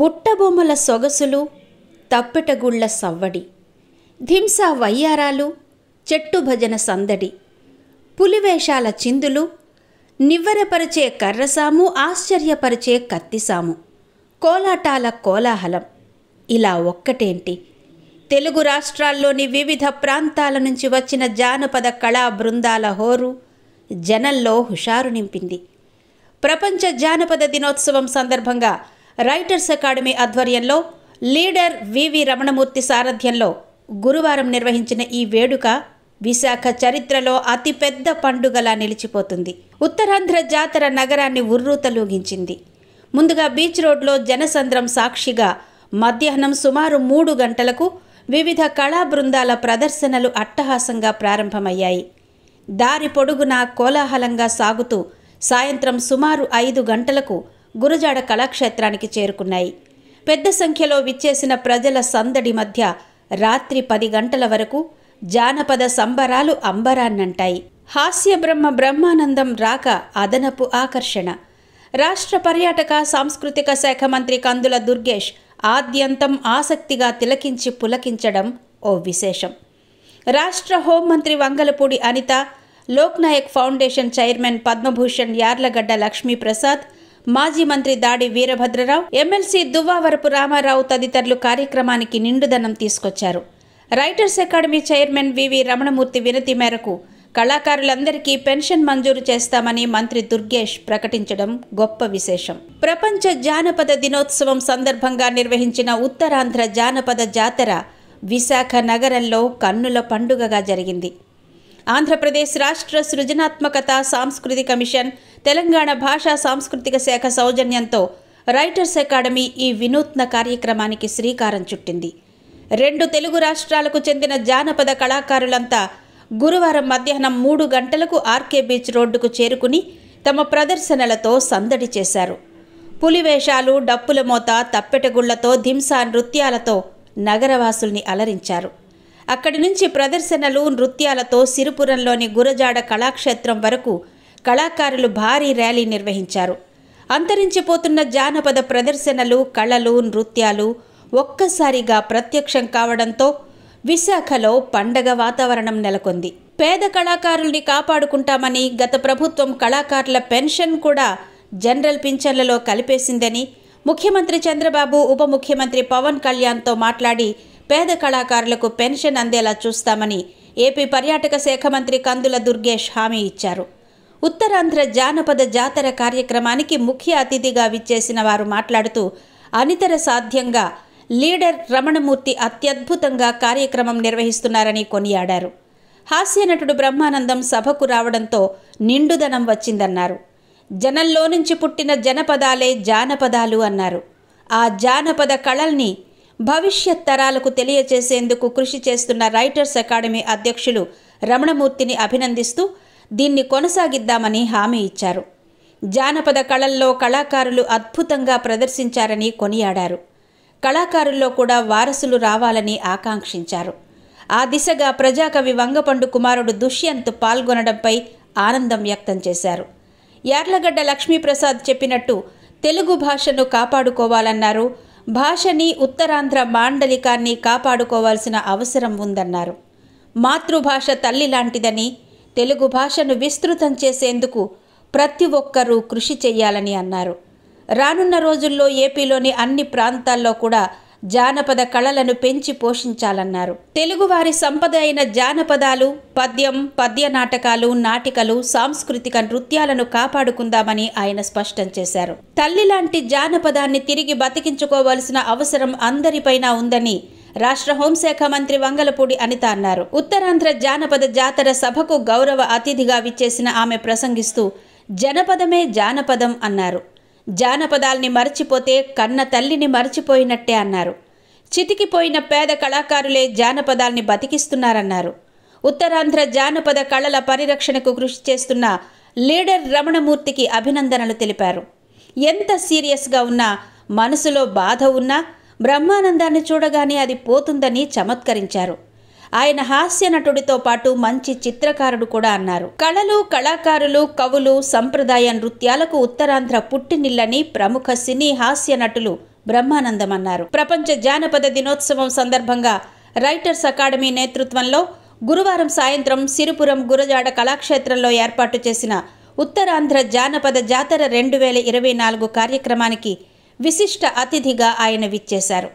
బుట్టబొమ్మల సొగసులు తప్పెటగుళ్ల సవ్వడి ధింసా వయ్యారాలు చెట్టు భజన సందడి పులివేషాల చిందులు నివ్వెరపరిచే కర్రసాము ఆశ్చర్యపరిచే కత్తిసాము కోలాటాల కోలాహలం ఇలా ఒక్కటేంటి తెలుగు రాష్ట్రాల్లోని వివిధ ప్రాంతాల నుంచి వచ్చిన జానపద కళా బృందాల హోరు జనంలో హుషారు నింపింది ప్రపంచ జానపద దినోత్సవం సందర్భంగా రైటర్స్ అకాడమీ ఆధ్వర్యంలో లీడర్ వివి రమణమూర్తి సారథ్యంలో గురువారం నిర్వహించిన ఈ వేడుక విశాఖ చరిత్రలో అతిపెద్ద పండుగలా నిలిచిపోతుంది ఉత్తరాంధ్ర జాతర నగరాన్ని ఉర్రూతలూగించింది ముందుగా బీచ్ రోడ్లో జనసంద్రం సాక్షిగా మధ్యాహ్నం సుమారు మూడు గంటలకు వివిధ కళా బృందాల ప్రదర్శనలు అట్టహాసంగా ప్రారంభమయ్యాయి దారి పొడుగునా కోలాహలంగా సాగుతూ సాయంత్రం సుమారు ఐదు గంటలకు గురజాడ కళాక్షేత్రానికి చేరుకున్నాయి పెద్ద సంఖ్యలో విచ్చేసిన ప్రజల సందడి మధ్య రాత్రి పది గంటల వరకు జానపద సంబరాలు అంబరాన్నంటాయి హాస్యబ్రహ్మ బ్రహ్మానందం రాక అదనపు ఆకర్షణ రాష్ట్ర పర్యాటక సాంస్కృతిక శాఖ మంత్రి కందుల దుర్గేష్ ఆద్యంతం ఆసక్తిగా తిలకించి పులకించడం ఓ విశేషం రాష్ట్ర హోంమంత్రి వంగలపూడి అనిత లోక్నాయక్ ఫౌండేషన్ చైర్మన్ పద్మభూషణ్ యార్లగడ్డ లక్ష్మీప్రసాద్ మాజీ మంత్రి దాడి వీరభద్రరావు ఎమ్మెల్సీ దువ్వావరపు రామారావు తదితరులు కార్యక్రమానికి నిండుదనం తీసుకొచ్చారు writers academy chairman VV Ramanamurthy వినతి మేరకు కళాకారులందరికీ పెన్షన్ మంజూరు చేస్తామని మంత్రి దుర్గేష్ ప్రకటించడం గొప్ప విశేషం ప్రపంచ జానపద దినోత్సవం సందర్భంగా నిర్వహించిన ఉత్తరాంధ్ర జానపద జాతర విశాఖ నగరంలో కన్నుల పండుగగా జరిగింది ఆంధ్రప్రదేశ్ రాష్ట్ర సృజనాత్మకత సాంస్కృతిక మిషన్ తెలంగాణ భాషా సాంస్కృతిక శాఖ సౌజన్యంతో రైటర్స్ అకాడమీ ఈ వినూత్న కార్యక్రమానికి శ్రీకారం చుట్టింది రెండు తెలుగు రాష్ట్రాలకు చెందిన జానపద కళాకారులంతా గురువారం మధ్యాహ్నం మూడు గంటలకు ఆర్కే బీచ్ రోడ్డుకు చేరుకుని తమ ప్రదర్శనలతో సందడి చేశారు పులివేషాలు డప్పుల మోత తప్పెటగుళ్లతో ధింసా నృత్యాలతో నగరవాసుల్ని అలరించారు అక్కడి నుంచి ప్రదర్శనలు నృత్యాలతో సిరుపురంలోని గురజాడ కళాక్షేత్రం వరకు కళాకారులు భారీ ర్యాలీ నిర్వహించారు అంతరించిపోతున్న జానపద ప్రదర్శనలు కళలు నృత్యాలు ఒక్కసారిగా ప్రత్యక్షం కావడంతో విశాఖలో పండగ వాతావరణం నెలకొంది పేద కళాకారుల్ని కాపాడుకుంటామని గత ప్రభుత్వం కళాకారుల పెన్షన్ కూడా జనరల్ పింఛన్లలో కలిపేసిందని ముఖ్యమంత్రి చంద్రబాబు ఉప ముఖ్యమంత్రి పవన్ కళ్యాణ్తో మాట్లాడి పేద కళాకారులకు పెన్షన్ అందేలా చూస్తామని ఏపీ పర్యాటక శాఖ మంత్రి కందుల దుర్గేష్ హామీ ఇచ్చారు ఉత్తరాంధ్ర జానపద జాతర కార్యక్రమానికి ముఖ్య అతిథిగా విచ్చేసిన వారు మాట్లాడుతూ అనితర సాధ్యంగా లీడర్ రమణమూర్తి అత్యద్భుతంగా కార్యక్రమం నిర్వహిస్తున్నారని కొనియాడారు హాస్యనటుడు బ్రహ్మానందం సభకు రావడంతో నిండుదనం వచ్చిందన్నారు జనంలో నుంచి పుట్టిన జనపదాలే జానపదాలు అన్నారు ఆ జానపద కళల్ని భవిష్యత్ తరాలకు తెలియచేసేందుకు కృషి చేస్తున్న రైటర్స్ అకాడమీ అధ్యక్షులు రమణమూర్తిని అభినందిస్తూ దీన్ని కొనసాగిద్దామని హామీ ఇచ్చారు జానపద కళల్లో కళాకారులు అద్భుతంగా ప్రదర్శించారని కొనియాడారు కళాకారుల్లో కూడా వారసులు రావాలని ఆకాంక్షించారు ఆ దిశగా ప్రజాకవి వంగపండు కుమారుడు దుష్యంత్ పాల్గొనడంపై ఆనందం వ్యక్తం చేశారు యార్లగడ్డ లక్ష్మీప్రసాద్ చెప్పినట్టు తెలుగు భాషను కాపాడుకోవాలన్నారు భాషని ఉత్తరాంధ్ర మాండలికాన్ని కాపాడుకోవాల్సిన అవసరం ఉందన్నారు మాతృభాష తల్లి లాంటిదని తెలుగు భాషను విస్తృతం చేసేందుకు ప్రతి ఒక్కరూ కృషి చేయాలని అన్నారు రానున్న రోజుల్లో ఏపీలోని అన్ని ప్రాంతాల్లో కూడా జానపద కళలను పెంచి పోషించాలన్నారు తెలుగువారి సంపద అయిన జానపదాలు పద్యం పద్య నాటకాలు నాటికలు సాంస్కృతిక నృత్యాలను కాపాడుకుందామని ఆయన స్పష్టం చేశారు తల్లి లాంటి జానపదాన్ని తిరిగి బతికించుకోవాల్సిన అవసరం అందరిపైన ఉందని రాష్ట్ర హోంశాఖ మంత్రి వంగలపూడి అనిత అన్నారు ఉత్తరాంధ్ర జానపద జాతర సభకు గౌరవ అతిథిగా విచ్చేసిన ఆమె ప్రసంగిస్తూ జనపదమే జానపదం అన్నారు జానపదాల్ని మర్చిపోతే కన్న తల్లిని మర్చిపోయినట్టే అన్నారు చితికిపోయిన పేద కళాకారులే జానపదాల్ని బతికిస్తున్నారన్నారు ఉత్తరాంధ్ర జానపద కళల పరిరక్షణకు కృషి చేస్తున్న లీడర్ రమణమూర్తికి అభినందనలు తెలిపారు ఎంత సీరియస్గా ఉన్నా మనసులో బాధ ఉన్నా బ్రహ్మానందాన్ని చూడగానే అది పోతుందని చమత్కరించారు ఆయన హాస్య నటుడితో పాటు మంచి చిత్రకారుడు కూడా అన్నారు కళలు కళాకారులు కవులు సంప్రదాయ నృత్యాలకు ఉత్తరాంధ్ర పుట్టినిల్లని ప్రముఖ సినీ హాస్య నటులు బ్రహ్మానందం అన్నారు ప్రపంచ జానపద దినోత్సవం సందర్భంగా రైటర్స్ అకాడమీ నేతృత్వంలో గురువారం సాయంత్రం సిరిపురం గురజాడ కళాక్షేత్రంలో ఏర్పాటు చేసిన ఉత్తరాంధ్ర జానపద జాతర రెండు వేల ఇరవై నాలుగు కార్యక్రమానికి విశిష్ట అతిథిగా ఆయన విచ్చేశారు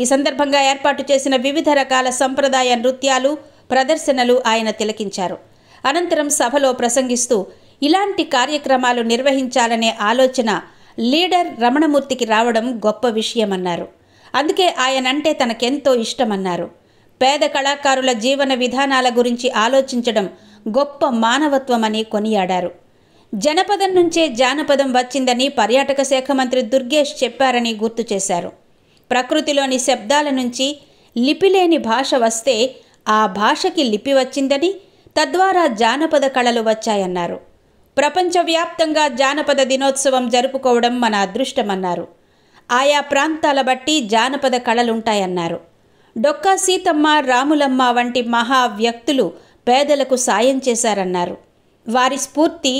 ఈ సందర్భంగా ఏర్పాటు చేసిన వివిధ రకాల సంప్రదాయ నృత్యాలు ప్రదర్శనలు ఆయన తిలకించారు అనంతరం సభలో ప్రసంగిస్తూ ఇలాంటి కార్యక్రమాలు నిర్వహించాలనే ఆలోచన లీడర్ రమణమూర్తికి రావడం గొప్ప విషయమన్నారు అందుకే ఆయనంటే తనకెంతో ఇష్టమన్నారు పేద కళాకారుల జీవన విధానాల గురించి ఆలోచించడం గొప్ప మానవత్వమని కొనియాడారు జనపదం నుంచే జానపదం వచ్చిందని పర్యాటక శాఖ మంత్రి దుర్గేష్ చెప్పారని గుర్తు చేశారు ప్రకృతిలోని శబ్దాల నుంచి లిపిలేని భాష వస్తే ఆ భాషకి లిపి వచ్చిందని తద్వారా జానపద కళలు వచ్చాయన్నారు ప్రపంచవ్యాప్తంగా జానపద దినోత్సవం జరుపుకోవడం మన అదృష్టమన్నారు ఆయా ప్రాంతాల బట్టి జానపద కళలుంటాయన్నారు డొక్కా సీతమ్మ రాములమ్మ వంటి మహా వ్యక్తులు పేదలకు సాయం చేశారన్నారు వారి స్ఫూర్తి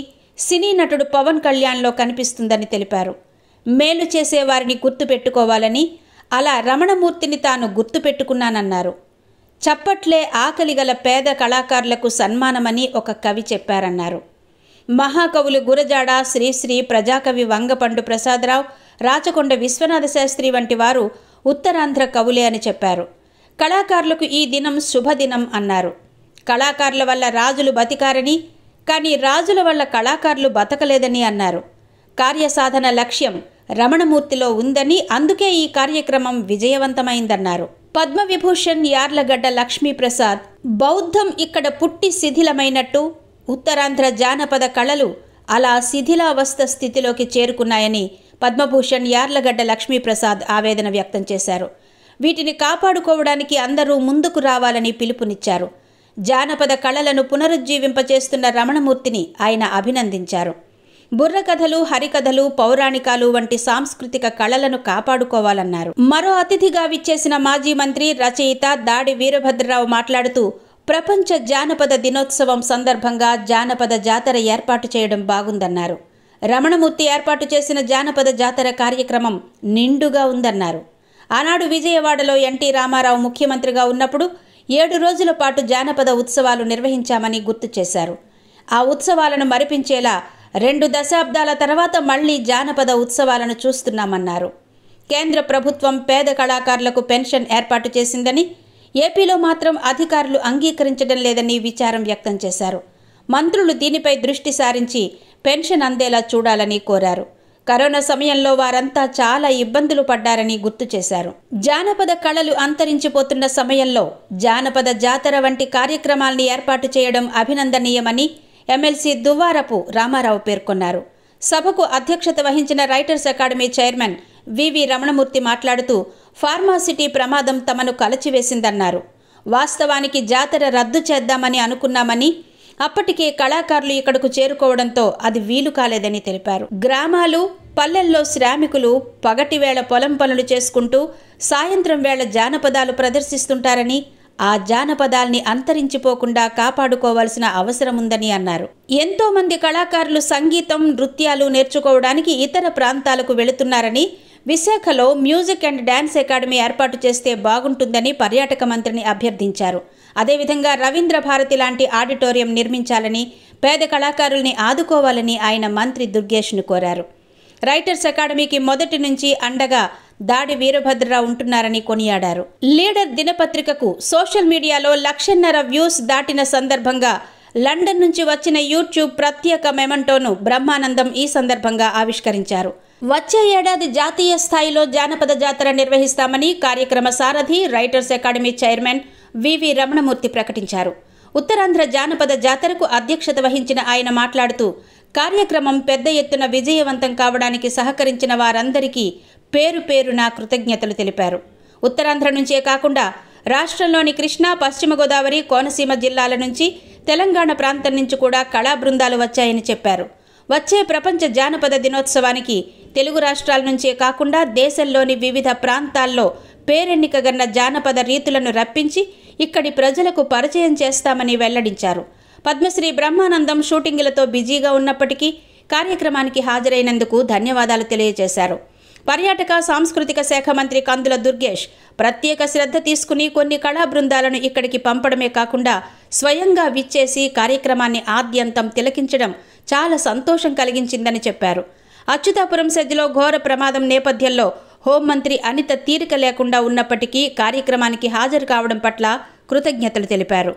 సినీ నటుడు పవన్ కళ్యాణ్లో కనిపిస్తుందని తెలిపారు మేలు చేసే వారిని గుర్తుపెట్టుకోవాలని అలా రమణమూర్తిని తాను గుర్తుపెట్టుకున్నానన్నారు చప్పట్లే ఆకలి గల పేద కళాకారులకు సన్మానమని ఒక కవి చెప్పారన్నారు మహాకవులు గురజాడ శ్రీశ్రీ ప్రజాకవి వంగపండు ప్రసాదరావు రాచకొండ విశ్వనాథ శాస్త్రి వంటి వారు ఉత్తరాంధ్ర కవులే అని చెప్పారు కళాకారులకు ఈ దినం శుభదినం అన్నారు కళాకారుల వల్ల రాజులు బతికారని కానీ రాజుల వల్ల కళాకారులు బతకలేదని అన్నారు కార్యసాధన లక్ష్యం రమణమూర్తిలో ఉందని అందుకే ఈ కార్యక్రమం విజయవంతమైందన్నారు పద్మవిభూషణ్ యార్లగడ్డ లక్ష్మీప్రసాద్ బౌద్ధం ఇక్కడ పుట్టి శిథిలమైనట్టు ఉత్తరాంధ్ర జానపద కళలు అలా శిథిలావస్థ స్థితిలోకి చేరుకున్నాయని పద్మభూషణ్ యార్లగడ్డ లక్ష్మీప్రసాద్ ఆవేదన వ్యక్తం చేశారు వీటిని కాపాడుకోవడానికి అందరూ ముందుకు రావాలని పిలుపునిచ్చారు జానపద కళలను పునరుజ్జీవింపచేస్తున్న రమణమూర్తిని ఆయన అభినందించారు బుర్రకథలు హరికథలు పౌరాణికాలు వంటి సాంస్కృతిక కళలను కాపాడుకోవాలన్నారు మరో అతిథిగా విచ్చేసిన మాజీ మంత్రి రచయిత దాడి వీరభద్రరావు మాట్లాడుతూ ప్రపంచ జానపద దినోత్సవం సందర్భంగా జానపద జాతర ఏర్పాటు చేయడం బాగుందన్నారు రమణమూర్తి ఏర్పాటు చేసిన జానపద జాతర కార్యక్రమం నిండుగా ఉందన్నారు ఆనాడు విజయవాడలో ఎన్టీ రామారావు ముఖ్యమంత్రిగా ఉన్నప్పుడు ఏడు రోజుల పాటు జానపద ఉత్సవాలు నిర్వహించామని గుర్తు చేశారు ఆ ఉత్సవాలను మరిపించేలా రెండు దశాబ్దాల తర్వాత మళ్లీ జానపద ఉత్సవాలను చూస్తున్నామన్నారు కేంద్ర ప్రభుత్వం పేద కళాకారులకు పెన్షన్ ఏర్పాటు చేసిందని ఏపీలో మాత్రం అధికారులు అంగీకరించడం లేదని విచారం వ్యక్తం చేశారు మంత్రులు దీనిపై దృష్టి సారించి పెన్షన్ అందేలా చూడాలని కోరారు కరోనా సమయంలో వారంతా చాలా ఇబ్బందులు పడ్డారని గుర్తు చేశారు జానపద కళలు అంతరించిపోతున్న సమయంలో జానపద జాతర వంటి కార్యక్రమాల్ని ఏర్పాటు చేయడం అభినందనీయమని ఎమ్మెల్సీ దువ్వారపు రామారావు పేర్కొన్నారు సభకు అధ్యక్షత వహించిన writers academy chairman VV Ramanamurthy మాట్లాడుతూ ఫార్మాసిటీ ప్రమాదం తమను కలచివేసిందన్నారు వాస్తవానికి జాతర రద్దు చేద్దామని అనుకున్నామని అప్పటికే కళాకారులు ఇక్కడకు చేరుకోవడంతో అది వీలు కాలేదని తెలిపారు గ్రామాలు పల్లెల్లో శ్రామికులు పగటి వేళ పొలం పనులు చేసుకుంటూ సాయంత్రం వేళ జానపదాలు ప్రదర్శిస్తుంటారని ఆ జానపదాల్ని అంతరించిపోకుండా కాపాడుకోవాల్సిన అవసరం ఉందని అన్నారు ఎంతోమంది కళాకారులు సంగీతం నృత్యాలు నేర్చుకోవడానికి ఇతర ప్రాంతాలకు వెళుతున్నారని విశాఖలో మ్యూజిక్ అండ్ డ్యాన్స్ అకాడమీ ఏర్పాటు చేస్తే బాగుంటుందని పర్యాటక మంత్రిని అభ్యర్థించారు అదేవిధంగా రవీంద్ర భారతి లాంటి ఆడిటోరియం నిర్మించాలని పేద కళాకారుల్ని ఆదుకోవాలని ఆయన మంత్రి దుర్గేష్ను కోరారు రైటర్స్ అకాడమీకి మొదటి నుంచి అండగా దాడి వీరభద్రరావు ఉంటున్నారని కొనియాడారు లీడర్ దినపత్రికకు సోషల్ మీడియాలో లక్షన్నర వ్యూస్ దాటిన సందర్భంగా లండన్ నుంచి వచ్చిన యూట్యూబ్ ప్రత్యేక మెమంటోను బ్రహ్మానందం ఈ సందర్భంగా ఆవిష్కరించారు వచ్చే ఏడాది జాతీయ స్థాయిలో జానపద జాతర నిర్వహిస్తామని కార్యక్రమ సారథి writers academy chairman VV Ramanamurthy ప్రకటించారు ఉత్తరాంధ్ర జానపద జాతరకు అధ్యక్షత వహించిన ఆయన మాట్లాడుతూ కార్యక్రమం పెద్ద ఎత్తున విజయవంతం కావడానికి సహకరించిన వారందరికీ పేరు పేరున కృతజ్ఞతలు తెలిపారు ఉత్తరాంధ్ర నుంచే కాకుండా రాష్ట్రంలోని కృష్ణా పశ్చిమ గోదావరి కోనసీమ జిల్లాల నుంచి తెలంగాణ ప్రాంతం నుంచి కూడా కళా బృందాలు వచ్చాయని చెప్పారు వచ్చే ప్రపంచ జానపద దినోత్సవానికి తెలుగు రాష్ట్రాల నుంచే కాకుండా దేశంలోని వివిధ ప్రాంతాల్లో పేరెన్నికగన్న జానపద రీతులను రప్పించి ఇక్కడి ప్రజలకు పరిచయం చేస్తామని వెల్లడించారు పద్మశ్రీ బ్రహ్మానందం షూటింగులతో బిజీగా ఉన్నప్పటికీ కార్యక్రమానికి హాజరైనందుకు ధన్యవాదాలు తెలియజేశారు పర్యాటక సాంస్కృతిక శాఖ మంత్రి కందుల దుర్గేష్ ప్రత్యేక శ్రద్ధ తీసుకుని కొన్ని కళా బృందాలను ఇక్కడికి పంపడమే కాకుండా స్వయంగా విచ్చేసి కార్యక్రమాన్ని ఆద్యంతం తిలకించడం చాలా సంతోషం కలిగించిందని చెప్పారు అచ్యుతాపురం సెజ్లో ఘోర ప్రమాదం నేపథ్యంలో హోంమంత్రి అనిత తీరిక లేకుండా ఉన్నప్పటికీ కార్యక్రమానికి హాజరు కావడం పట్ల కృతజ్ఞతలు తెలిపారు